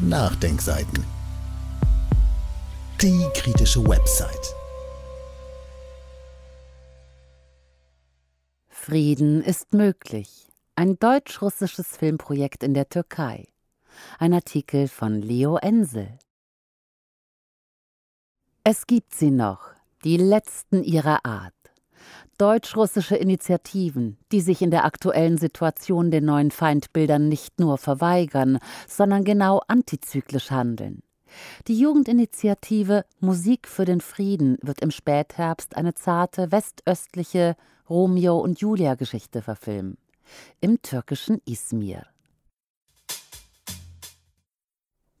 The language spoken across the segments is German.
Nachdenkseiten. Die kritische Website. Frieden ist möglich. Ein deutsch-russisches Filmprojekt in der Türkei. Ein Artikel von Leo Ensel. Es gibt sie noch, die letzten ihrer Art deutsch-russische Initiativen, die sich in der aktuellen Situation den neuen Feindbildern nicht nur verweigern, sondern genau antizyklisch handeln. Die Jugendinitiative Musik für den Frieden wird im Spätherbst eine zarte westöstliche Romeo und Julia Geschichte verfilmen. Im türkischen Izmir.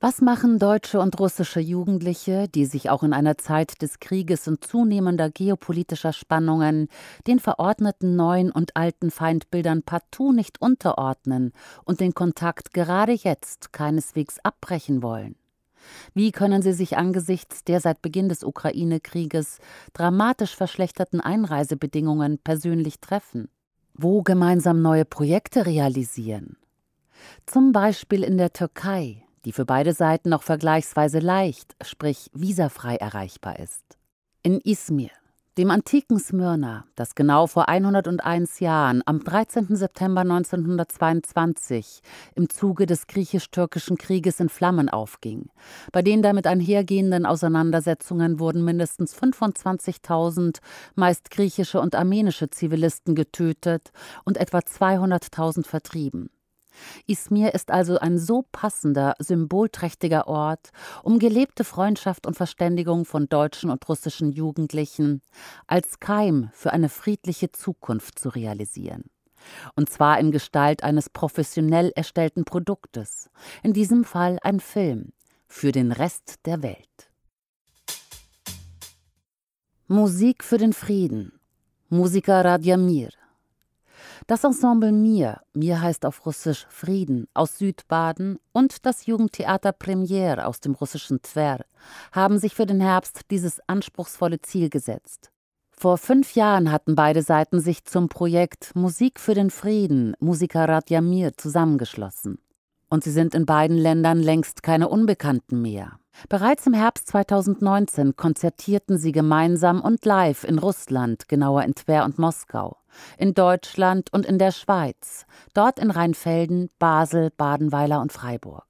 Was machen deutsche und russische Jugendliche, die sich auch in einer Zeit des Krieges und zunehmender geopolitischer Spannungen den verordneten neuen und alten Feindbildern partout nicht unterordnen und den Kontakt gerade jetzt keineswegs abbrechen wollen? Wie können sie sich angesichts der seit Beginn des Ukraine-Krieges dramatisch verschlechterten Einreisebedingungen persönlich treffen? Wo gemeinsam neue Projekte realisieren? Zum Beispiel in der Türkei, die für beide Seiten noch vergleichsweise leicht, sprich visafrei erreichbar ist. In Izmir, dem antiken Smyrna, das genau vor 101 Jahren, am 13. September 1922, im Zuge des griechisch-türkischen Krieges in Flammen aufging. Bei den damit einhergehenden Auseinandersetzungen wurden mindestens 25.000 meist griechische und armenische Zivilisten getötet und etwa 200.000 vertrieben. Izmir ist also ein so passender, symbolträchtiger Ort, um gelebte Freundschaft und Verständigung von deutschen und russischen Jugendlichen als Keim für eine friedliche Zukunft zu realisieren. Und zwar in Gestalt eines professionell erstellten Produktes, in diesem Fall ein Film, für den Rest der Welt. Musik für den Frieden Musiker Radjamir das Ensemble Mir, Mir heißt auf Russisch Frieden, aus Südbaden und das Jugendtheater Premiere aus dem russischen Twer haben sich für den Herbst dieses anspruchsvolle Ziel gesetzt. Vor fünf Jahren hatten beide Seiten sich zum Projekt Musik für den Frieden, Musiker Radja Mir, zusammengeschlossen. Und sie sind in beiden Ländern längst keine Unbekannten mehr. Bereits im Herbst 2019 konzertierten sie gemeinsam und live in Russland, genauer in Twer und Moskau, in Deutschland und in der Schweiz, dort in Rheinfelden, Basel, Badenweiler und Freiburg.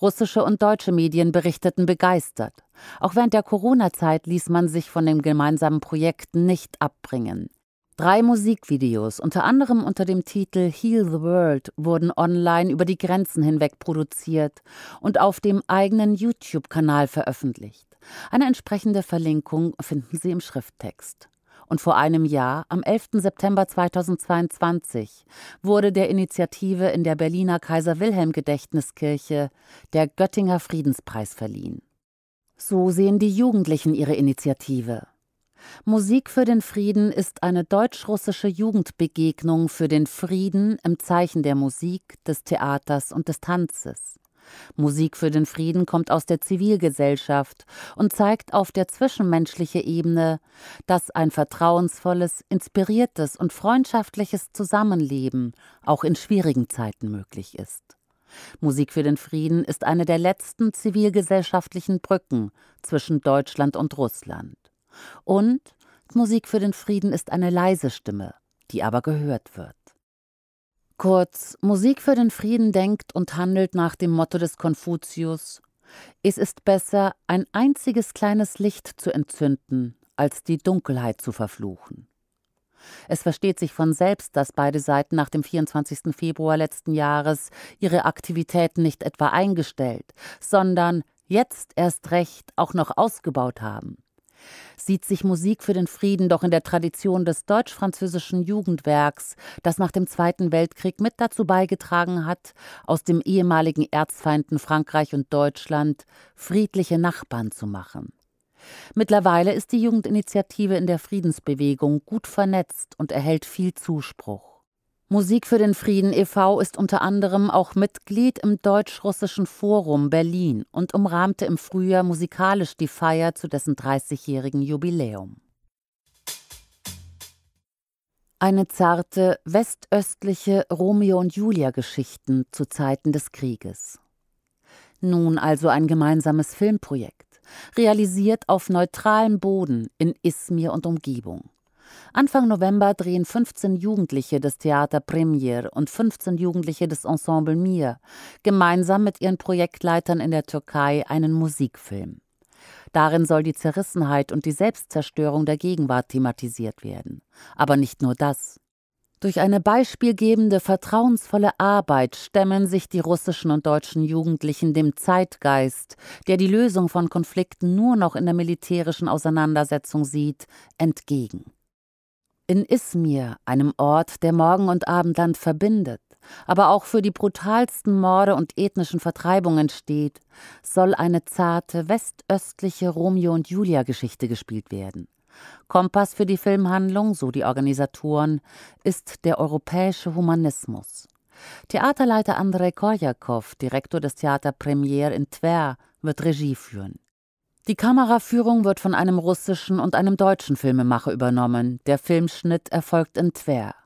Russische und deutsche Medien berichteten begeistert. Auch während der Corona-Zeit ließ man sich von den gemeinsamen Projekten nicht abbringen. Drei Musikvideos, unter anderem unter dem Titel Heal the World, wurden online über die Grenzen hinweg produziert und auf dem eigenen YouTube-Kanal veröffentlicht. Eine entsprechende Verlinkung finden Sie im Schrifttext. Und vor einem Jahr, am 11. September 2022, wurde der Initiative in der Berliner Kaiser-Wilhelm-Gedächtniskirche der Göttinger Friedenspreis verliehen. So sehen die Jugendlichen ihre Initiative. Musik für den Frieden ist eine deutsch-russische Jugendbegegnung für den Frieden im Zeichen der Musik, des Theaters und des Tanzes. Musik für den Frieden kommt aus der Zivilgesellschaft und zeigt auf der zwischenmenschlichen Ebene, dass ein vertrauensvolles, inspiriertes und freundschaftliches Zusammenleben auch in schwierigen Zeiten möglich ist. Musik für den Frieden ist eine der letzten zivilgesellschaftlichen Brücken zwischen Deutschland und Russland. Und Musik für den Frieden ist eine leise Stimme, die aber gehört wird. Kurz, Musik für den Frieden denkt und handelt nach dem Motto des Konfuzius: Es ist besser, ein einziges kleines Licht zu entzünden, als die Dunkelheit zu verfluchen. Es versteht sich von selbst, dass beide Seiten nach dem 24. Februar letzten Jahres ihre Aktivitäten nicht etwa eingestellt, sondern jetzt erst recht auch noch ausgebaut haben sieht sich Musik für den Frieden doch in der Tradition des deutsch-französischen Jugendwerks, das nach dem Zweiten Weltkrieg mit dazu beigetragen hat, aus dem ehemaligen Erzfeinden Frankreich und Deutschland friedliche Nachbarn zu machen. Mittlerweile ist die Jugendinitiative in der Friedensbewegung gut vernetzt und erhält viel Zuspruch. Musik für den Frieden e.V. ist unter anderem auch Mitglied im Deutsch-Russischen Forum Berlin und umrahmte im Frühjahr musikalisch die Feier zu dessen 30-jährigen Jubiläum. Eine zarte, westöstliche Romeo und Julia-Geschichten zu Zeiten des Krieges. Nun also ein gemeinsames Filmprojekt, realisiert auf neutralem Boden in Izmir und Umgebung. Anfang November drehen 15 Jugendliche des Theater Premier und 15 Jugendliche des Ensemble Mir gemeinsam mit ihren Projektleitern in der Türkei einen Musikfilm. Darin soll die Zerrissenheit und die Selbstzerstörung der Gegenwart thematisiert werden. Aber nicht nur das. Durch eine beispielgebende, vertrauensvolle Arbeit stemmen sich die russischen und deutschen Jugendlichen dem Zeitgeist, der die Lösung von Konflikten nur noch in der militärischen Auseinandersetzung sieht, entgegen. In Izmir, einem Ort, der Morgen- und Abendland verbindet, aber auch für die brutalsten Morde und ethnischen Vertreibungen steht, soll eine zarte westöstliche Romeo und Julia Geschichte gespielt werden. Kompass für die Filmhandlung, so die Organisatoren, ist der europäische Humanismus. Theaterleiter Andrei Korjakow, Direktor des Theater Premier in Tver, wird Regie führen. Die Kameraführung wird von einem russischen und einem deutschen Filmemacher übernommen. Der Filmschnitt erfolgt in Twer.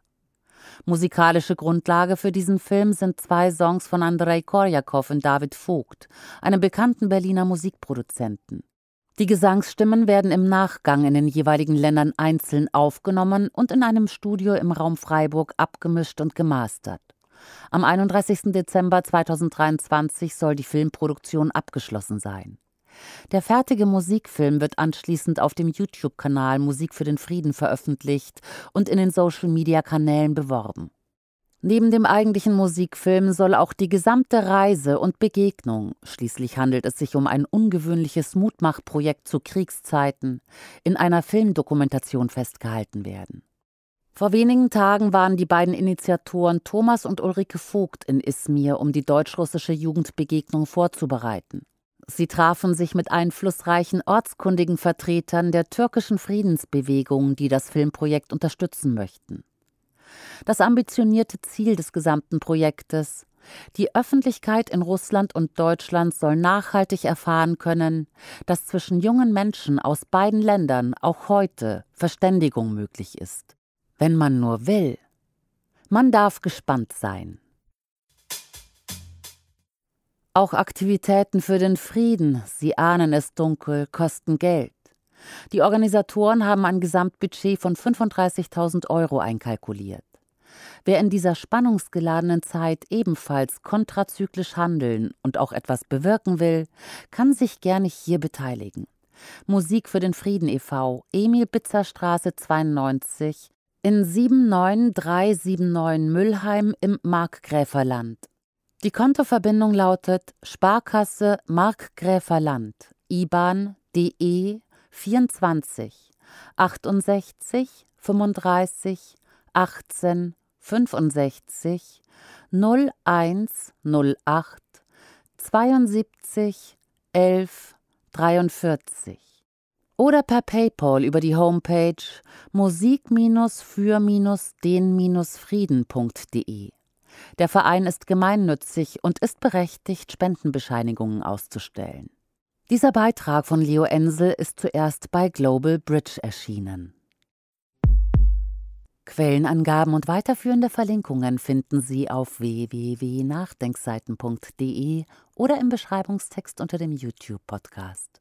Musikalische Grundlage für diesen Film sind zwei Songs von Andrei Korjakow und David Vogt, einem bekannten Berliner Musikproduzenten. Die Gesangsstimmen werden im Nachgang in den jeweiligen Ländern einzeln aufgenommen und in einem Studio im Raum Freiburg abgemischt und gemastert. Am 31. Dezember 2023 soll die Filmproduktion abgeschlossen sein. Der fertige Musikfilm wird anschließend auf dem YouTube-Kanal Musik für den Frieden veröffentlicht und in den Social-Media-Kanälen beworben. Neben dem eigentlichen Musikfilm soll auch die gesamte Reise und Begegnung, schließlich handelt es sich um ein ungewöhnliches Mutmachprojekt zu Kriegszeiten, in einer Filmdokumentation festgehalten werden. Vor wenigen Tagen waren die beiden Initiatoren Thomas und Ulrike Vogt in Izmir, um die deutsch-russische Jugendbegegnung vorzubereiten. Sie trafen sich mit einflussreichen ortskundigen Vertretern der türkischen Friedensbewegung, die das Filmprojekt unterstützen möchten. Das ambitionierte Ziel des gesamten Projektes die Öffentlichkeit in Russland und Deutschland soll nachhaltig erfahren können, dass zwischen jungen Menschen aus beiden Ländern auch heute Verständigung möglich ist, wenn man nur will. Man darf gespannt sein. Auch Aktivitäten für den Frieden, Sie ahnen es dunkel, kosten Geld. Die Organisatoren haben ein Gesamtbudget von 35.000 Euro einkalkuliert. Wer in dieser spannungsgeladenen Zeit ebenfalls kontrazyklisch handeln und auch etwas bewirken will, kann sich gerne hier beteiligen. Musik für den Frieden e.V., Emil Bitzer Straße 92 in 79379 Müllheim im Markgräferland die Kontoverbindung lautet Sparkasse Markgräferland IBAN DE 24 68 35 18 65 01 08 72 11 43 oder per PayPal über die Homepage musik-für-den-frieden.de. Der Verein ist gemeinnützig und ist berechtigt, Spendenbescheinigungen auszustellen. Dieser Beitrag von Leo Ensel ist zuerst bei Global Bridge erschienen. Quellenangaben und weiterführende Verlinkungen finden Sie auf www.nachdenkseiten.de oder im Beschreibungstext unter dem YouTube-Podcast.